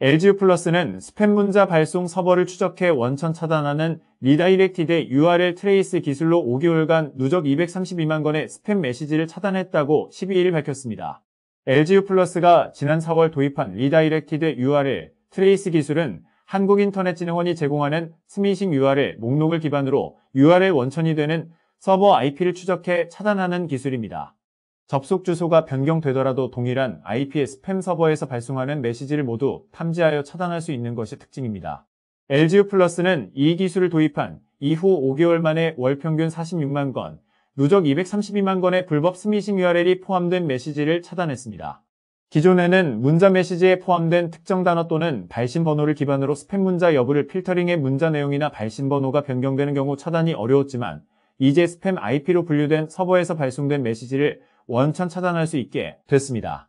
LGU 플러스는 스팸 문자 발송 서버를 추적해 원천 차단하는 리다이렉티드 URL 트레이스 기술로 5개월간 누적 232만 건의 스팸 메시지를 차단했다고 12일 밝혔습니다. LGU 플러스가 지난 4월 도입한 리다이렉티드 URL 트레이스 기술은 한국인터넷진흥원이 제공하는 스미싱 URL 목록을 기반으로 URL 원천이 되는 서버 IP를 추적해 차단하는 기술입니다. 접속 주소가 변경되더라도 동일한 IP 의 스팸 서버에서 발송하는 메시지를 모두 탐지하여 차단할 수 있는 것이 특징입니다. LGU 플러스는 이 기술을 도입한 이후 5개월 만에 월 평균 46만 건, 누적 232만 건의 불법 스미싱 URL이 포함된 메시지를 차단했습니다. 기존에는 문자 메시지에 포함된 특정 단어 또는 발신 번호를 기반으로 스팸 문자 여부를 필터링해 문자 내용이나 발신 번호가 변경되는 경우 차단이 어려웠지만 이제 스팸 IP로 분류된 서버에서 발송된 메시지를 원천 차단할 수 있게 됐습니다.